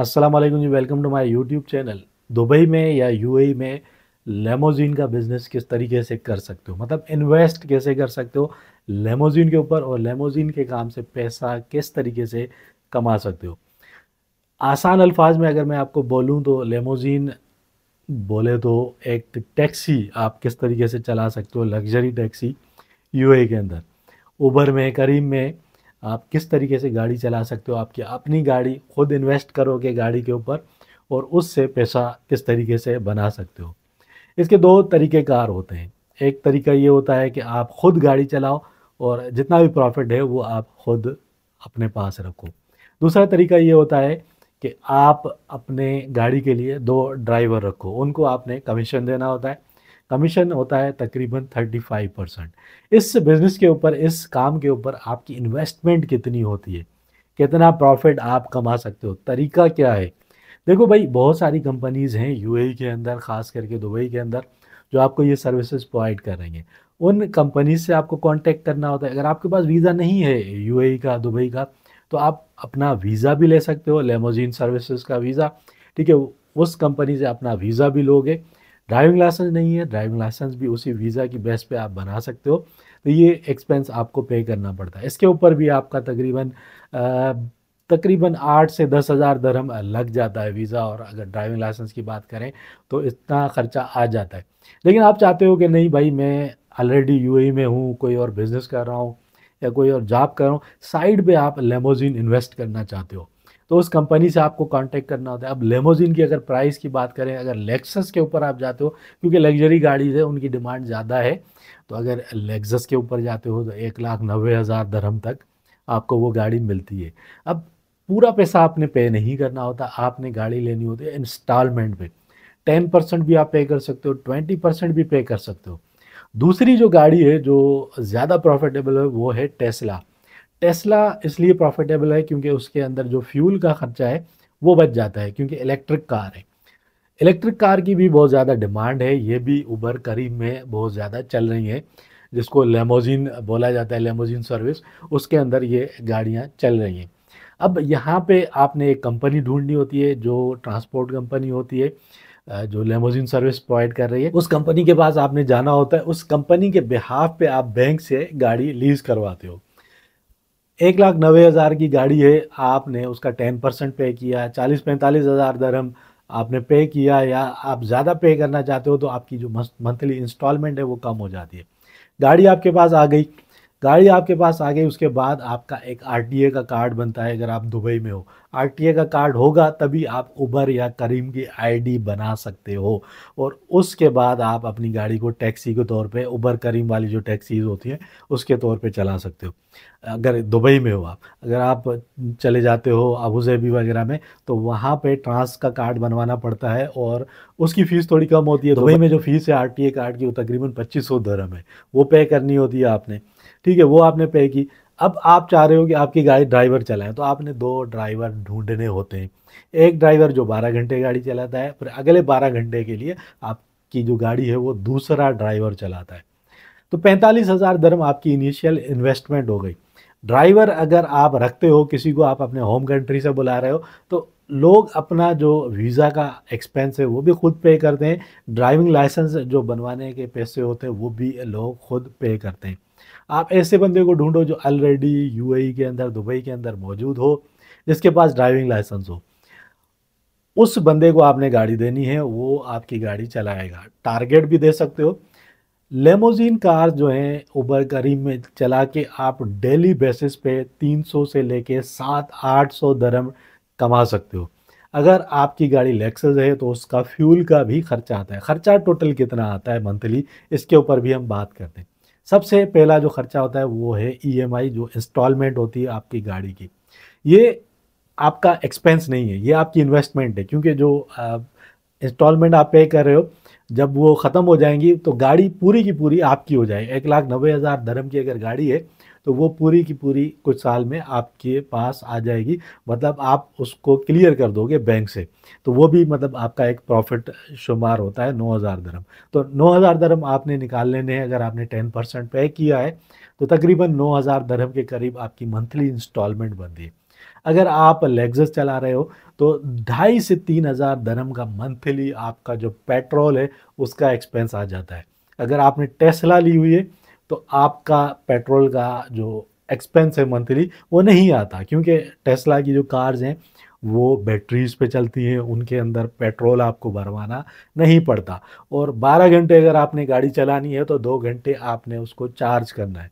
अस्सलाम वालेकुम जी welcome to my YouTube channel Dubai में या यूएई e में लेमोजीन का बिज़नेस किस तरीके से कर सकते हो मतलब इन्वेस्ट कैसे कर सकते हो लेमोजीन के ऊपर और लेमोजीन के काम से पैसा किस तरीके से कमा सकते हो आसान अल्फाज में अगर मैं आपको बोलूँ तो लेमोजीन बोले तो एक टैक्सी आप किस तरीके से चला सकते हो लग्जरी टैक्सी यू के अंदर उबर में करीम में आप किस तरीके से गाड़ी चला सकते हो आपकी अपनी गाड़ी खुद इन्वेस्ट करोगे गाड़ी के ऊपर और उससे पैसा किस तरीके से बना सकते हो इसके दो तरीक़ेकार होते हैं एक तरीका ये होता है कि आप खुद गाड़ी चलाओ और जितना भी प्रॉफिट है वो आप खुद अपने पास रखो दूसरा तरीका ये होता है कि आप अपने गाड़ी के लिए दो ड्राइवर रखो उनको आपने कमीशन देना होता है कमीशन होता है तकरीबन 35 परसेंट इस बिज़नेस के ऊपर इस काम के ऊपर आपकी इन्वेस्टमेंट कितनी होती है कितना प्रॉफिट आप कमा सकते हो तरीका क्या है देखो भाई बहुत सारी कंपनीज़ हैं यूएई e के अंदर ख़ास करके दुबई के अंदर जो आपको ये सर्विसेज प्रोवाइड कर रही हैं उन कंपनीज से आपको कांटेक्ट करना होता है अगर आपके पास वीज़ा नहीं है यूएई e का दुबई का तो आप अपना वीज़ा भी ले सकते हो लेमोजीन सर्विसेज का वीज़ा ठीक है उस कंपनी से अपना वीज़ा भी लोगे ड्राइविंग लाइसेंस नहीं है ड्राइविंग लाइसेंस भी उसी वीज़ा की बेस पे आप बना सकते हो तो ये एक्सपेंस आपको पे करना पड़ता है इसके ऊपर भी आपका तकरीबन तकरीबन आठ से दस हज़ार दरहम लग जाता है वीज़ा और अगर ड्राइविंग लाइसेंस की बात करें तो इतना ख़र्चा आ जाता है लेकिन आप चाहते हो कि नहीं भाई मैं ऑलरेडी यू e में हूँ कोई और बिज़नेस कर रहा हूँ या कोई और जॉब कर रहा हूँ साइड पर आप लेमोजिन इन्वेस्ट करना चाहते हो तो उस कंपनी से आपको कांटेक्ट करना होता है अब लेमोजिन की अगर प्राइस की बात करें अगर लेक्सस के ऊपर आप जाते हो क्योंकि लग्जरी गाड़ी है उनकी डिमांड ज़्यादा है तो अगर लेक्सस के ऊपर जाते हो तो एक लाख नब्बे हज़ार धर्म तक आपको वो गाड़ी मिलती है अब पूरा पैसा आपने पे नहीं करना होता आपने गाड़ी लेनी होती है इंस्टॉलमेंट पे टेन परसेंट भी आप पे कर सकते हो ट्वेंटी परसेंट भी पे कर सकते हो दूसरी जो गाड़ी है जो ज़्यादा प्रॉफिटेबल है वो है टेस्ला टेस्ला इसलिए प्रॉफिटेबल है क्योंकि उसके अंदर जो फ्यूल का खर्चा है वो बच जाता है क्योंकि इलेक्ट्रिक कार है इलेक्ट्रिक कार की भी बहुत ज़्यादा डिमांड है ये भी उबर करीब में बहुत ज़्यादा चल रही है जिसको लेमोजिन बोला जाता है लेमोजिन सर्विस उसके अंदर ये गाड़ियाँ चल रही हैं अब यहाँ पे आपने एक कंपनी ढूंढनी होती है जो ट्रांसपोर्ट कंपनी होती है जो लेमोजिन सर्विस प्रोवाइड कर रही है उस कंपनी के पास आपने जाना होता है उस कंपनी के बिहाफ पे आप बैंक से गाड़ी लीज करवाते हो एक लाख नब्बे हज़ार की गाड़ी है आपने उसका टेन परसेंट पे किया चालीस पैंतालीस हज़ार दरम आपने पे किया या आप ज़्यादा पे करना चाहते हो तो आपकी जो मंथली इंस्टॉलमेंट है वो कम हो जाती है गाड़ी आपके पास आ गई गाड़ी आपके पास आ गई उसके बाद आपका एक आर का कार्ड बनता है अगर आप दुबई में हो आर का कार्ड होगा तभी आप उबर या करीम की आईडी बना सकते हो और उसके बाद आप अपनी गाड़ी को टैक्सी के तौर पे उबर करीम वाली जो टैक्सीज होती हैं उसके तौर पे चला सकते हो अगर दुबई में हो आप अगर आप चले जाते हो अबूजहबी वगैरह में तो वहाँ पे ट्रांस का कार्ड बनवाना पड़ता है और उसकी फ़ीस थोड़ी कम होती है दुबई में जो फ़ीस है आर कार्ड की वो तकरीबन पच्चीस सौ दरम है वो पे करनी होती है आपने ठीक है वो आपने पे की अब आप चाह रहे हो कि आपकी गाड़ी ड्राइवर चलाएं तो आपने दो ड्राइवर ढूंढने होते हैं एक ड्राइवर जो बारह घंटे गाड़ी चलाता है फिर अगले बारह घंटे के लिए आपकी जो गाड़ी है वो दूसरा ड्राइवर चलाता है तो पैंतालीस हज़ार धर्म आपकी इनिशियल इन्वेस्टमेंट हो गई ड्राइवर अगर आप रखते हो किसी को आप अपने होम कंट्री से बुला रहे हो तो लोग अपना जो वीज़ा का एक्सपेंस है वो भी खुद पे करते हैं ड्राइविंग लाइसेंस जो बनवाने के पैसे होते हैं वो भी लोग खुद पे करते हैं आप ऐसे बंदे को ढूंढो जो ऑलरेडी यू e के अंदर दुबई के अंदर मौजूद हो जिसके पास ड्राइविंग लाइसेंस हो उस बंदे को आपने गाड़ी देनी है वो आपकी गाड़ी चलाएगा टारगेट भी दे सकते हो लेमोजीन कार जो हैं उबर करीब में चला के आप डेली बेसिस पे 300 से लेके सात आठ सौ दरम कमा सकते हो अगर आपकी गाड़ी लेक्सस है तो उसका फ्यूल का भी खर्चा आता है खर्चा टोटल कितना आता है मंथली इसके ऊपर भी हम बात करते हैं सबसे पहला जो खर्चा होता है वो है ईएमआई e जो इंस्टॉलमेंट होती है आपकी गाड़ी की ये आपका एक्सपेंस नहीं है ये आपकी इन्वेस्टमेंट है क्योंकि जो इंस्टॉलमेंट आप पे कर रहे हो जब वो ख़त्म हो जाएंगी तो गाड़ी पूरी की पूरी आपकी हो जाएगी एक लाख नब्बे हज़ार धर्म की अगर गाड़ी है तो वो पूरी की पूरी कुछ साल में आपके पास आ जाएगी मतलब आप उसको क्लियर कर दोगे बैंक से तो वो भी मतलब आपका एक प्रॉफिट शुमार होता है नौ हज़ार धर्म तो नौ हज़ार धर्म आपने निकाल लेने हैं अगर आपने टेन परसेंट पे किया है तो तकरीबन नौ हज़ार धर्म के करीब आपकी मंथली इंस्टॉलमेंट बनती है अगर आप लेग्जस चला रहे हो तो ढाई से तीन हज़ार धर्म का मंथली आपका जो पेट्रोल है उसका एक्सपेंस आ जाता है अगर आपने टेस्ला ली हुई है तो आपका पेट्रोल का जो एक्सपेंस है मंथली वो नहीं आता क्योंकि टेस्ला की जो कार्स हैं वो बैटरीज पे चलती हैं उनके अंदर पेट्रोल आपको भरवाना नहीं पड़ता और 12 घंटे अगर आपने गाड़ी चलानी है तो दो घंटे आपने उसको चार्ज करना है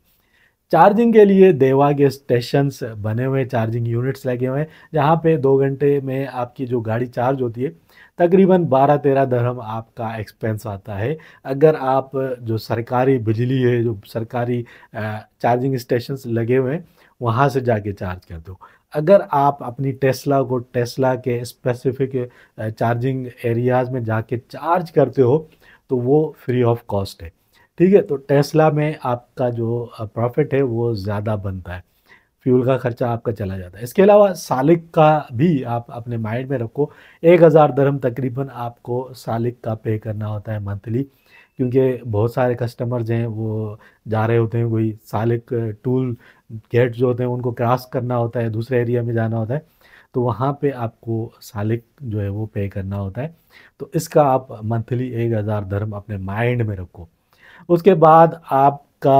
चार्जिंग के लिए देवा के स्टेशंस बने हुए चार्जिंग यूनिट्स लगे हुए हैं जहाँ पे दो घंटे में आपकी जो गाड़ी चार्ज होती है तकरीबन 12 तेरह दरहम आपका एक्सपेंस आता है अगर आप जो सरकारी बिजली है जो सरकारी चार्जिंग स्टेशंस लगे हुए हैं वहाँ से जाके चार्ज कर दो अगर आप अपनी टेस्ला को टेस्ला के स्पेसिफिक चार्जिंग एरियाज़ में जाके चार्ज करते हो तो वो फ्री ऑफ कॉस्ट है ठीक है तो टेस्ला में आपका जो प्रॉफिट है वो ज़्यादा बनता है फ्यूल का खर्चा आपका चला जाता है इसके अलावा सालिक का भी आप अपने माइंड में रखो एक हज़ार दरम तकरीबन आपको सालिक का पे करना होता है मंथली क्योंकि बहुत सारे कस्टमर्स हैं वो जा रहे होते हैं कोई सालिक टूल गेट जो होते हैं उनको क्रॉस करना होता है दूसरे एरिया में जाना होता है तो वहाँ पे आपको सालिक जो है वो पे करना होता है तो इसका आप मंथली एक हज़ार धर्म अपने माइंड में रखो उसके बाद आपका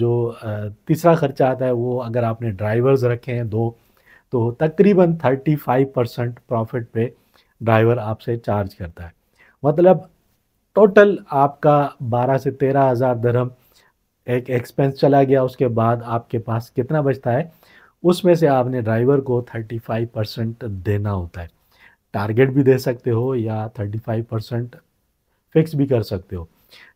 जो तीसरा खर्चा आता है वो अगर आपने ड्राइवर्स रखे हैं दो तो तकरीबन 35 परसेंट प्रॉफिट पे ड्राइवर आपसे चार्ज करता है मतलब टोटल आपका 12 से तेरह हज़ार धर्म एक एक्सपेंस चला गया उसके बाद आपके पास कितना बचता है उसमें से आपने ड्राइवर को 35 परसेंट देना होता है टारगेट भी दे सकते हो या 35 परसेंट फिक्स भी कर सकते हो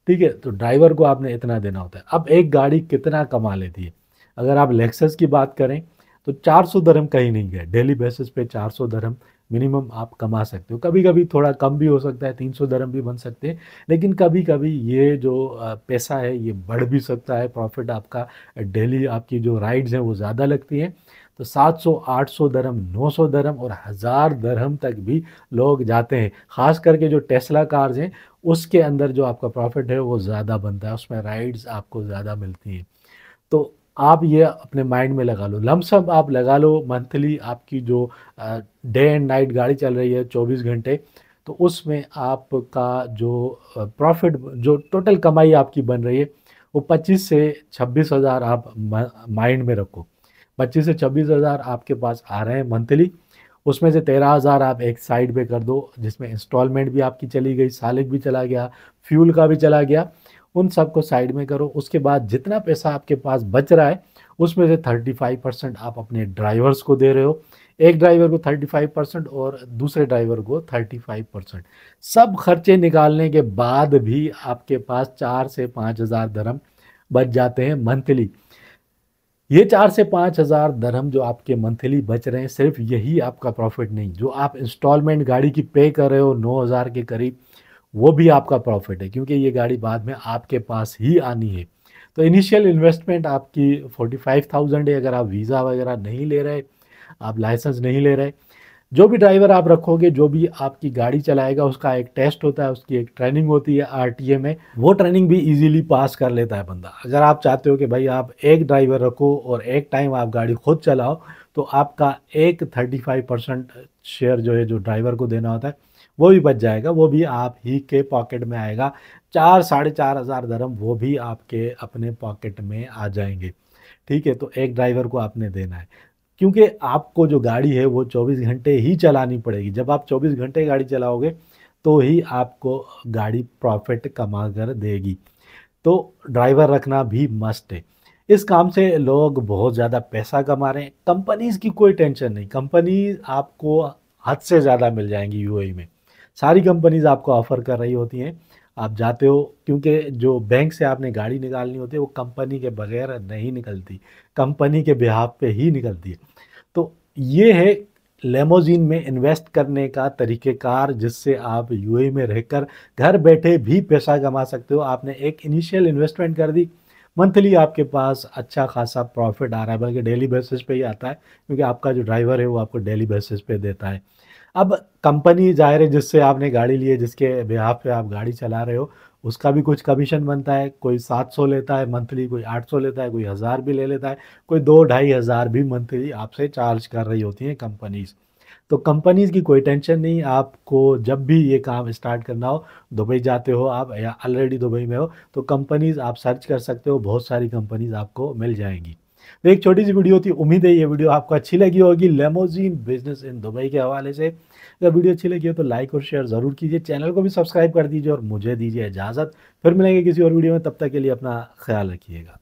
ठीक है तो ड्राइवर को आपने इतना देना होता है अब एक गाड़ी कितना कमा लेती है अगर आप लेक्सस की बात करें तो 400 धर्म कहीं नहीं गए डेली बेसिस पे 400 धर्म मिनिमम आप कमा सकते हो कभी कभी थोड़ा कम भी हो सकता है 300 धर्म भी बन सकते हैं लेकिन कभी कभी ये जो पैसा है ये बढ़ भी सकता है प्रॉफिट आपका डेली आपकी जो राइड्स हैं वो ज़्यादा लगती हैं तो 700, 800 धर्म 900 धर्म और हज़ार धर्म तक भी लोग जाते हैं ख़ास करके जो टेस्ला कार्स हैं उसके अंदर जो आपका प्रॉफिट है वो ज़्यादा बनता है उसमें राइड्स आपको ज़्यादा मिलती हैं तो आप ये अपने माइंड में लगा लो लमसम आप लगा लो मंथली आपकी जो डे एंड नाइट गाड़ी चल रही है चौबीस घंटे तो उसमें आपका जो प्रॉफिट जो टोटल कमाई आपकी बन रही है वो 25 से छब्बीस हज़ार आप माइंड में रखो 25 से छब्बीस हज़ार आपके पास आ रहे हैं मंथली उसमें से तेरह हज़ार आप एक साइड पे कर दो जिसमें इंस्टॉलमेंट भी आपकी चली गई सालिक भी चला गया फ्यूल का भी चला गया उन सब को साइड में करो उसके बाद जितना पैसा आपके पास बच रहा है उसमें से थर्टी फाइव परसेंट आप अपने ड्राइवर्स को दे रहे हो एक ड्राइवर को थर्टी फाइव परसेंट और दूसरे ड्राइवर को थर्टी फाइव परसेंट सब खर्चे निकालने के बाद भी आपके पास चार से पाँच हज़ार धर्म बच जाते हैं मंथली ये चार से पाँच हज़ार दरहम जो आपके मंथली बच रहे हैं सिर्फ यही आपका प्रॉफिट नहीं जो आप इंस्टॉलमेंट गाड़ी की पे कर रहे हो नौ हज़ार के करीब वो भी आपका प्रॉफिट है क्योंकि ये गाड़ी बाद में आपके पास ही आनी है तो इनिशियल इन्वेस्टमेंट आपकी फोर्टी फाइव थाउजेंड है अगर आप वीज़ा वगैरह नहीं ले रहे आप लाइसेंस नहीं ले रहे जो भी ड्राइवर आप रखोगे जो भी आपकी गाड़ी चलाएगा उसका एक टेस्ट होता है उसकी एक ट्रेनिंग होती है आर में वो ट्रेनिंग भी इजीली पास कर लेता है बंदा अगर आप चाहते हो कि भाई आप एक ड्राइवर रखो और एक टाइम आप गाड़ी खुद चलाओ तो आपका एक थर्टी फाइव परसेंट शेयर जो है जो ड्राइवर को देना होता है वो भी बच जाएगा वो भी आप ही के पॉकेट में आएगा चार साढ़े चार हज़ार धर्म वो भी आपके अपने पॉकेट में आ जाएंगे ठीक है तो एक ड्राइवर को आपने देना है क्योंकि आपको जो गाड़ी है वो 24 घंटे ही चलानी पड़ेगी जब आप 24 घंटे गाड़ी चलाओगे तो ही आपको गाड़ी प्रॉफिट कमा कर देगी तो ड्राइवर रखना भी मस्ट है इस काम से लोग बहुत ज़्यादा पैसा कमा रहे हैं कंपनीज़ की कोई टेंशन नहीं कंपनीज आपको हद से ज़्यादा मिल जाएंगी यूएई में सारी कंपनीज़ आपको ऑफ़र कर रही होती हैं आप जाते हो क्योंकि जो बैंक से आपने गाड़ी निकालनी होती है वो कंपनी के बगैर नहीं निकलती कंपनी के बिहाफ पे ही निकलती है तो ये है लेमोजीन में इन्वेस्ट करने का तरीक़ेकार जिससे आप यूएई में रहकर घर बैठे भी पैसा कमा सकते हो आपने एक इनिशियल इन्वेस्टमेंट कर दी मंथली आपके पास अच्छा खासा प्रॉफिट आ रहा है बल्कि डेली बेसिस पे ही आता है क्योंकि आपका जो ड्राइवर है वो आपको डेली बेसिस पे देता है अब कंपनी जाहिर है जिससे आपने गाड़ी ली है जिसके बिहाफ पे आप गाड़ी चला रहे हो उसका भी कुछ कमीशन बनता है कोई सात सौ लेता है मंथली कोई आठ सौ लेता है कोई हज़ार भी ले लेता है कोई दो ढाई हज़ार भी मंथली आपसे चार्ज कर रही होती हैं कंपनीज़ तो कंपनीज़ की कोई टेंशन नहीं आपको जब भी ये काम स्टार्ट करना हो दुबई जाते हो आप या ऑलरेडी दुबई में हो तो कंपनीज़ आप सर्च कर सकते हो बहुत सारी कंपनीज़ आपको मिल जाएंगी तो एक छोटी सी वीडियो थी उम्मीद है ये वीडियो आपको अच्छी लगी होगी लेमोजीन बिजनेस इन दुबई के हवाले से अगर वीडियो अच्छी लगी हो तो लाइक और शेयर ज़रूर कीजिए चैनल को भी सब्सक्राइब कर दीजिए और मुझे दीजिए इजाज़त फिर मिलेंगे किसी और वीडियो में तब तक के लिए अपना ख्याल रखिएगा